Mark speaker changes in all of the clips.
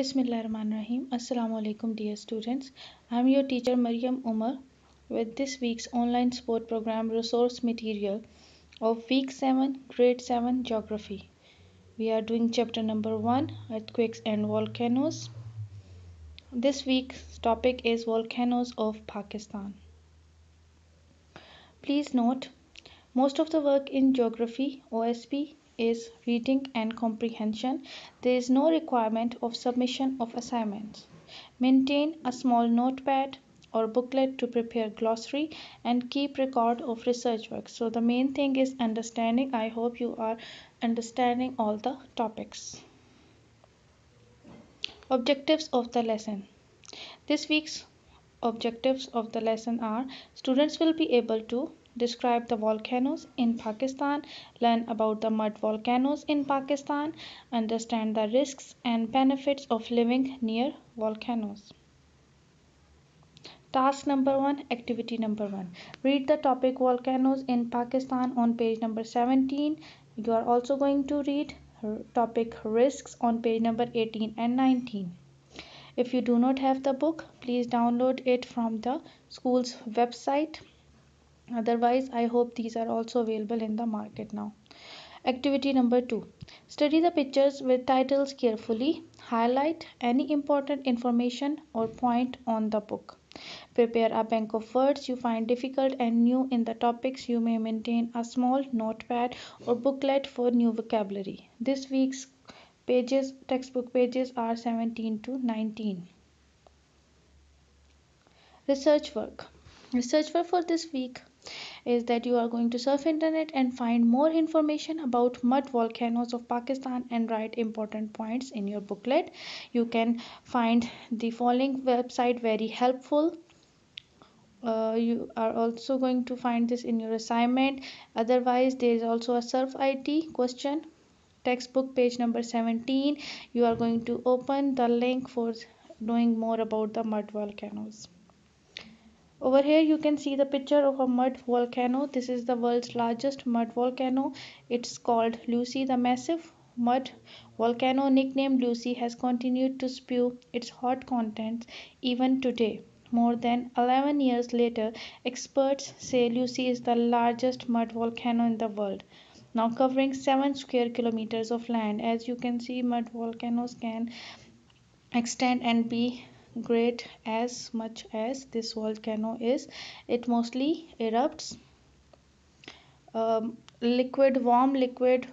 Speaker 1: ar-Rahim. Assalamualaikum, dear students. I'm your teacher Maryam Umar with this week's online sport program resource material of week 7 grade 7 geography. We are doing chapter number 1 earthquakes and volcanoes. This week's topic is volcanoes of Pakistan. Please note most of the work in geography OSP is reading and comprehension. There is no requirement of submission of assignments. Maintain a small notepad or booklet to prepare glossary and keep record of research work. So the main thing is understanding. I hope you are understanding all the topics. Objectives of the lesson. This week's objectives of the lesson are students will be able to Describe the volcanoes in Pakistan. Learn about the mud volcanoes in Pakistan. Understand the risks and benefits of living near volcanoes. Task number one, activity number one. Read the topic volcanoes in Pakistan on page number 17. You are also going to read topic risks on page number 18 and 19. If you do not have the book, please download it from the school's website otherwise i hope these are also available in the market now activity number 2 study the pictures with titles carefully highlight any important information or point on the book prepare a bank of words you find difficult and new in the topics you may maintain a small notepad or booklet for new vocabulary this week's pages textbook pages are 17 to 19 research work research work for this week is that you are going to surf internet and find more information about mud volcanoes of Pakistan and write important points in your booklet. You can find the following website very helpful. Uh, you are also going to find this in your assignment otherwise there is also a surf IT question textbook page number 17 you are going to open the link for knowing more about the mud volcanoes over here you can see the picture of a mud volcano this is the world's largest mud volcano it's called lucy the massive mud volcano nicknamed lucy has continued to spew its hot contents even today more than 11 years later experts say lucy is the largest mud volcano in the world now covering 7 square kilometers of land as you can see mud volcanoes can extend and be great as much as this volcano is it mostly erupts um, liquid warm liquid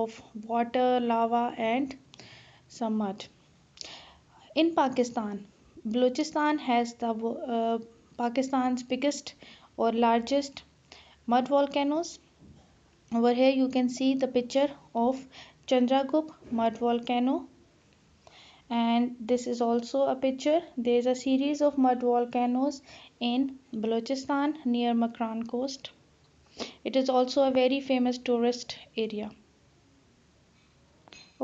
Speaker 1: of water lava and some mud in pakistan balochistan has the uh, pakistan's biggest or largest mud volcanoes over here you can see the picture of chandragupt mud volcano and this is also a picture there is a series of mud volcanoes in Balochistan near Makran coast it is also a very famous tourist area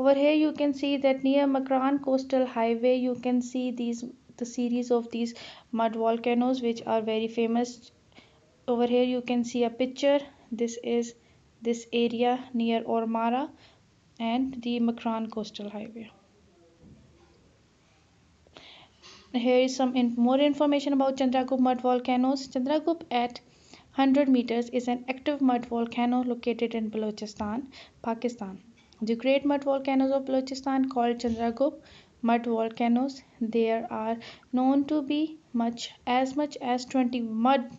Speaker 1: over here you can see that near Makran coastal highway you can see these the series of these mud volcanoes which are very famous over here you can see a picture this is this area near Ormara and the Makran coastal highway here is some in more information about Chandragupta mud volcanoes. Chandragupta at 100 meters is an active mud volcano located in Balochistan, Pakistan. The great mud volcanoes of Balochistan called Chandragupta mud volcanoes. There are known to be much as much as 21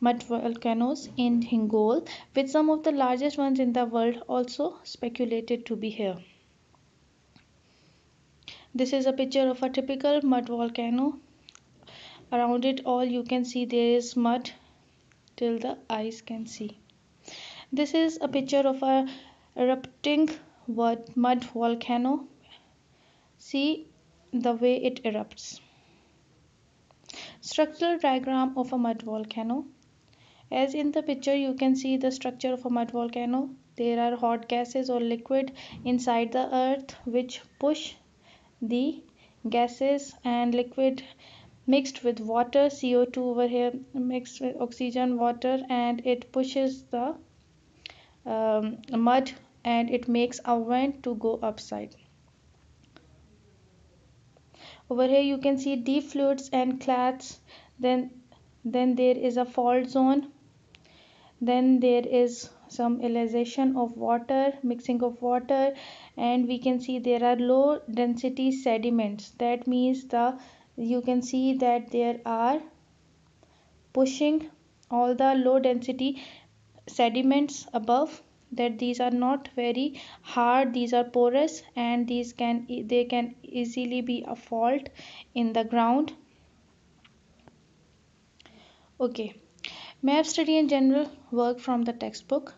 Speaker 1: mud volcanoes in Hingol, with some of the largest ones in the world also speculated to be here this is a picture of a typical mud volcano around it all you can see there is mud till the eyes can see this is a picture of a erupting mud volcano see the way it erupts structural diagram of a mud volcano as in the picture you can see the structure of a mud volcano there are hot gases or liquid inside the earth which push the gases and liquid mixed with water CO2 over here mixed with oxygen water and it pushes the um, mud and it makes a vent to go upside over here you can see deep fluids and clats then then there is a fault zone then there is some elevation of water mixing of water and we can see there are low density sediments that means the you can see that there are pushing all the low density sediments above that these are not very hard these are porous and these can they can easily be a fault in the ground okay map study and general work from the textbook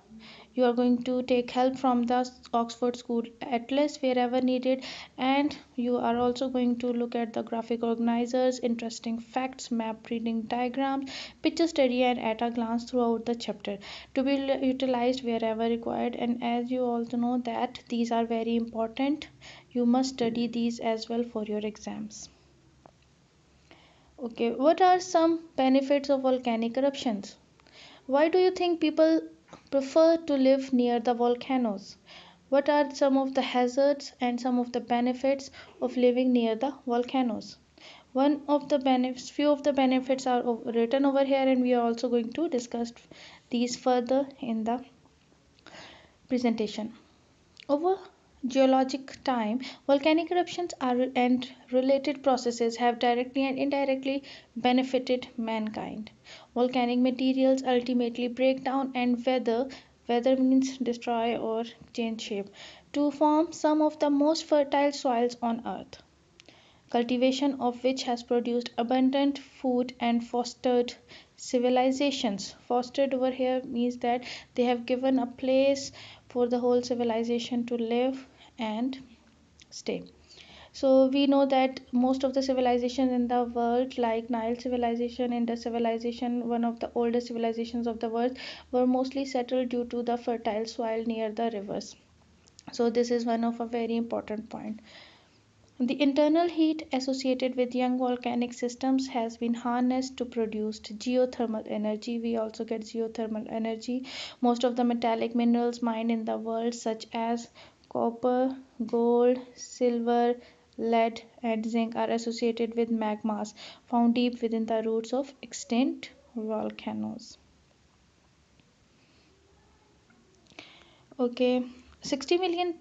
Speaker 1: you are going to take help from the oxford school atlas wherever needed and you are also going to look at the graphic organizers interesting facts map reading diagrams picture study and at a glance throughout the chapter to be utilized wherever required and as you also know that these are very important you must study these as well for your exams okay what are some benefits of volcanic eruptions why do you think people prefer to live near the volcanoes. What are some of the hazards and some of the benefits of living near the volcanoes? One of the benefits, few of the benefits are written over here, and we are also going to discuss these further in the presentation. Over geologic time, volcanic eruptions are, and related processes have directly and indirectly benefited mankind. Volcanic materials ultimately break down and weather, weather means destroy or change shape, to form some of the most fertile soils on earth. Cultivation of which has produced abundant food and fostered civilizations. Fostered over here means that they have given a place for the whole civilization to live and stay so we know that most of the civilizations in the world like nile civilization indus civilization one of the oldest civilizations of the world were mostly settled due to the fertile soil near the rivers so this is one of a very important point the internal heat associated with young volcanic systems has been harnessed to produce geothermal energy. We also get geothermal energy. Most of the metallic minerals mined in the world, such as Copper, gold, silver, lead, and zinc are associated with magmas found deep within the roots of extinct volcanoes. Okay, 60 million.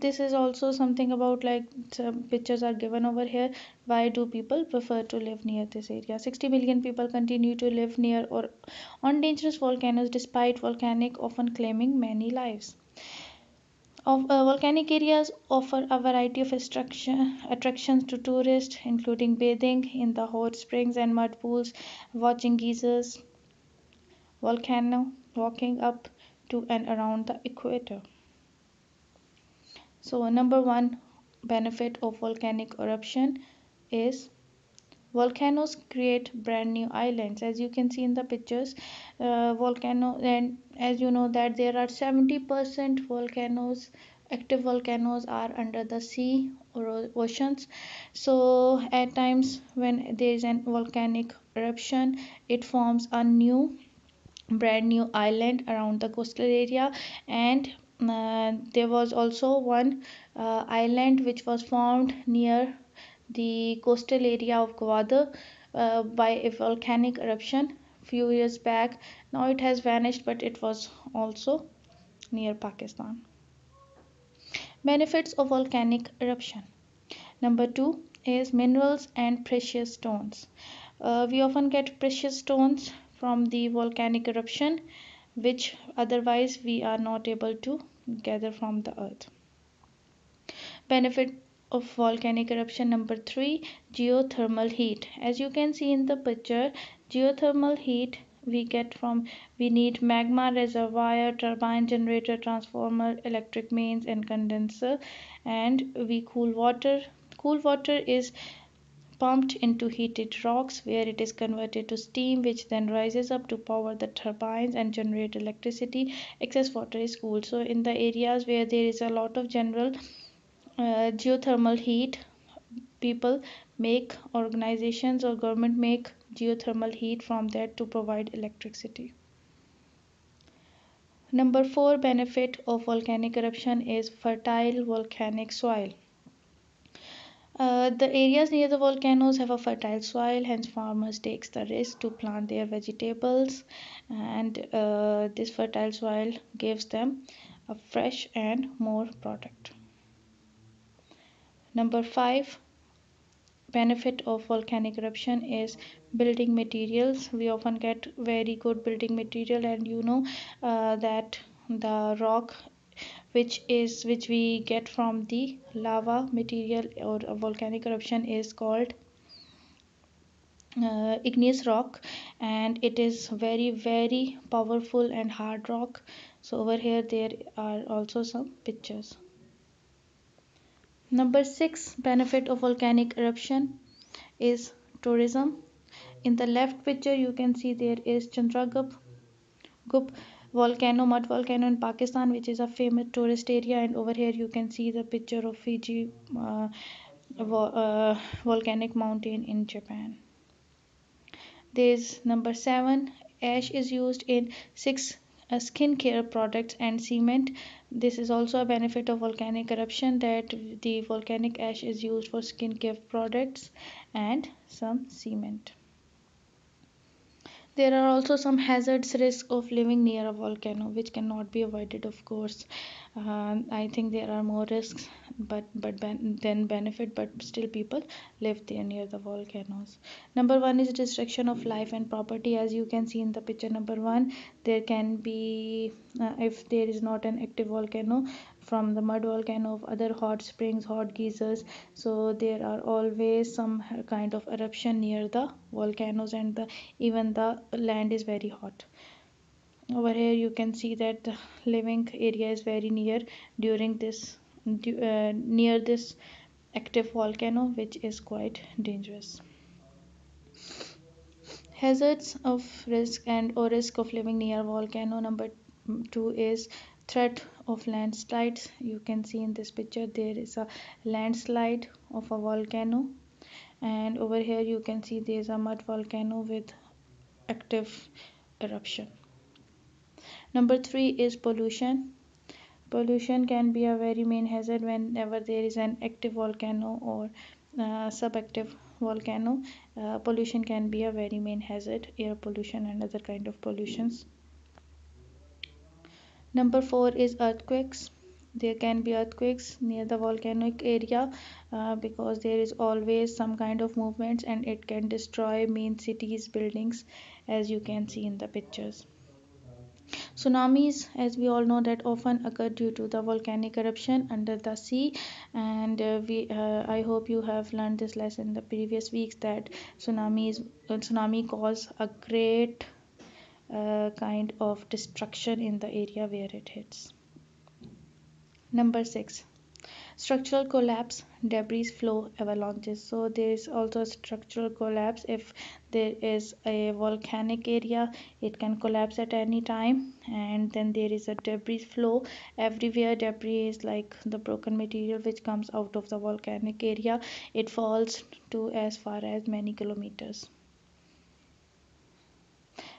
Speaker 1: This is also something about like some pictures are given over here. Why do people prefer to live near this area? 60 million people continue to live near or on dangerous volcanoes despite volcanic often claiming many lives. Of, uh, volcanic areas offer a variety of attractions to tourists, including bathing in the hot springs and mud pools, watching geysers, volcano, walking up to and around the equator. So, number one benefit of volcanic eruption is volcanoes create brand new islands as you can see in the pictures uh, volcano and as you know that there are 70% volcanoes active volcanoes are under the sea or oceans so at times when there is a volcanic eruption it forms a new brand new island around the coastal area and uh, there was also one uh, island which was formed near the coastal area of Gwadar uh, by a volcanic eruption few years back. Now it has vanished, but it was also near Pakistan. Benefits of volcanic eruption. Number two is minerals and precious stones. Uh, we often get precious stones from the volcanic eruption, which otherwise we are not able to gather from the earth. Benefit of volcanic eruption number 3 geothermal heat as you can see in the picture geothermal heat we get from we need magma reservoir turbine generator transformer electric mains and condenser and we cool water cool water is pumped into heated rocks where it is converted to steam which then rises up to power the turbines and generate electricity excess water is cooled so in the areas where there is a lot of general uh, geothermal heat people make organizations or government make geothermal heat from that to provide electricity number 4 benefit of volcanic eruption is fertile volcanic soil uh, the areas near the volcanoes have a fertile soil hence farmers takes the risk to plant their vegetables and uh, this fertile soil gives them a fresh and more product number five benefit of volcanic eruption is building materials we often get very good building material and you know uh, that the rock which is which we get from the lava material or volcanic eruption is called uh, igneous rock and it is very very powerful and hard rock so over here there are also some pictures Number six benefit of volcanic eruption is tourism. In the left picture, you can see there is Chandragup Gup volcano, mud volcano in Pakistan, which is a famous tourist area. And over here, you can see the picture of Fiji uh, uh, volcanic mountain in Japan. There is number seven. Ash is used in six skincare products and cement this is also a benefit of volcanic eruption that the volcanic ash is used for skincare products and some cement there are also some hazards risk of living near a volcano which cannot be avoided of course. Uh, I think there are more risks but but ben- than benefit but still people live there near the volcanoes. Number 1 is destruction of life and property as you can see in the picture number 1 there can be uh, if there is not an active volcano from the mud volcano of other hot springs hot geysers so there are always some kind of eruption near the volcanoes and the even the land is very hot over here you can see that living area is very near during this uh, near this active volcano which is quite dangerous hazards of risk and or risk of living near volcano number 2 is threat of landslides you can see in this picture there is a landslide of a volcano and over here you can see there is a mud volcano with active eruption number 3 is pollution pollution can be a very main hazard whenever there is an active volcano or uh, subactive volcano uh, pollution can be a very main hazard air pollution and other kind of pollutions number four is earthquakes there can be earthquakes near the volcanic area uh, because there is always some kind of movements and it can destroy main cities buildings as you can see in the pictures tsunamis as we all know that often occur due to the volcanic eruption under the sea and uh, we uh, i hope you have learned this lesson in the previous weeks that tsunamis uh, tsunami cause a great kind of destruction in the area where it hits. Number six, structural collapse, debris flow, avalanches. So there is also structural collapse. If there is a volcanic area, it can collapse at any time. And then there is a debris flow. Everywhere debris is like the broken material which comes out of the volcanic area. It falls to as far as many kilometers.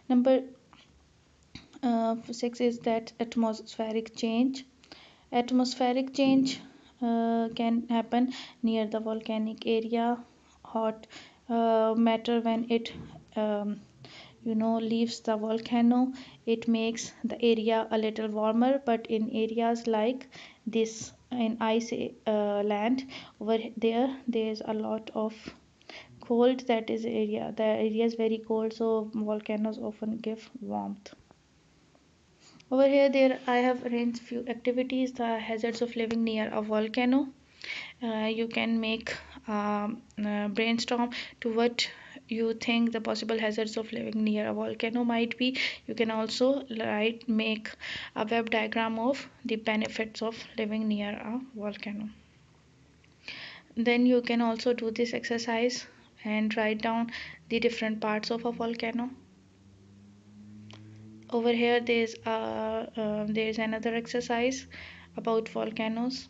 Speaker 1: Number physics uh, six is that atmospheric change atmospheric change uh, can happen near the volcanic area hot uh, matter when it um, you know leaves the volcano it makes the area a little warmer but in areas like this in ice uh, land over there there's a lot of cold that is area the area is very cold so volcanoes often give warmth over here there I have arranged few activities the hazards of living near a volcano uh, you can make um, brainstorm to what you think the possible hazards of living near a volcano might be you can also write make a web diagram of the benefits of living near a volcano then you can also do this exercise and write down the different parts of a volcano over here there's uh, uh, there's another exercise about volcanoes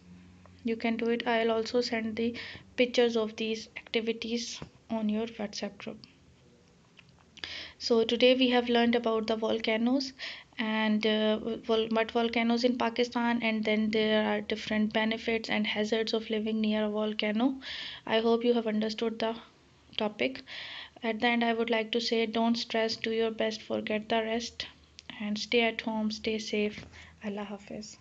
Speaker 1: you can do it i'll also send the pictures of these activities on your whatsapp group so today we have learned about the volcanoes and uh, vol but volcanoes in Pakistan and then there are different benefits and hazards of living near a volcano. I hope you have understood the topic. At the end I would like to say don't stress do your best forget the rest and stay at home stay safe allah hafiz